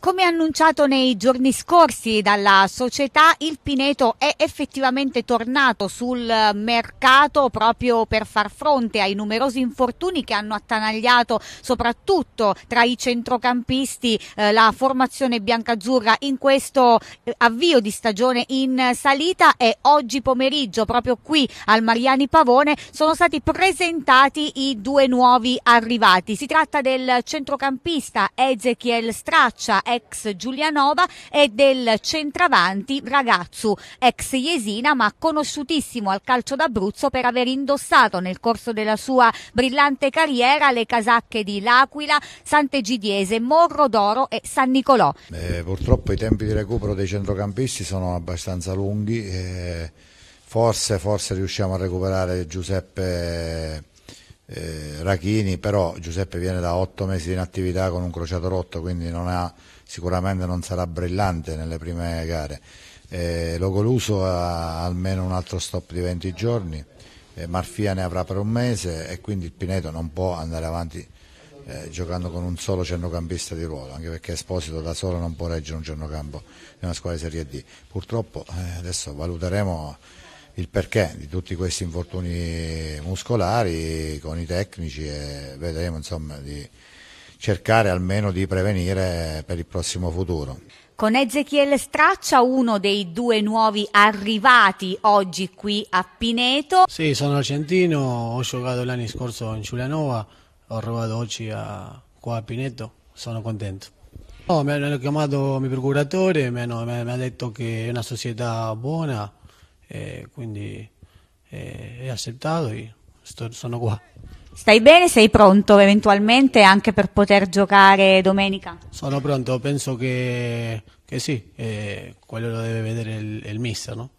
Come annunciato nei giorni scorsi dalla società, il Pineto è effettivamente tornato sul mercato proprio per far fronte ai numerosi infortuni che hanno attanagliato soprattutto tra i centrocampisti eh, la formazione biancazzurra in questo eh, avvio di stagione in salita e oggi pomeriggio proprio qui al Mariani Pavone sono stati presentati i due nuovi arrivati. Si tratta del centrocampista Ezechiel Straccia Sciacca ex Giulianova e del centravanti Ragazzu ex Jesina ma conosciutissimo al calcio d'Abruzzo per aver indossato nel corso della sua brillante carriera le casacche di L'Aquila, Sant'Egidiese, Morro d'Oro e San Nicolò. Eh, purtroppo i tempi di recupero dei centrocampisti sono abbastanza lunghi. E eh, forse, forse riusciamo a recuperare Giuseppe eh, Rachini, però Giuseppe viene da otto mesi di inattività con un crociato rotto, quindi non ha, sicuramente non sarà brillante nelle prime gare. Eh, Logoluso ha almeno un altro stop di 20 giorni, eh, Marfia ne avrà per un mese e quindi il Pineto non può andare avanti eh, giocando con un solo centrocampista di ruolo, anche perché Esposito da solo non può reggere un centrocampo in una squadra di Serie D. Purtroppo eh, adesso valuteremo il perché di tutti questi infortuni muscolari con i tecnici e vedremo insomma di cercare almeno di prevenire per il prossimo futuro. Con Ezechiele Straccia, uno dei due nuovi arrivati oggi qui a Pineto. Sì, sono argentino, ho giocato l'anno scorso in Giulianova, ho arrivato oggi a, qua a Pineto, sono contento. No, mi hanno chiamato il mio procuratore, mi, hanno, mi ha detto che è una società buona, eh, quindi eh, è accettato e sto, sono qua. Stai bene? Sei pronto eventualmente anche per poter giocare domenica? Sono pronto, penso che, che sì, eh, quello lo deve vedere il, il mister, no?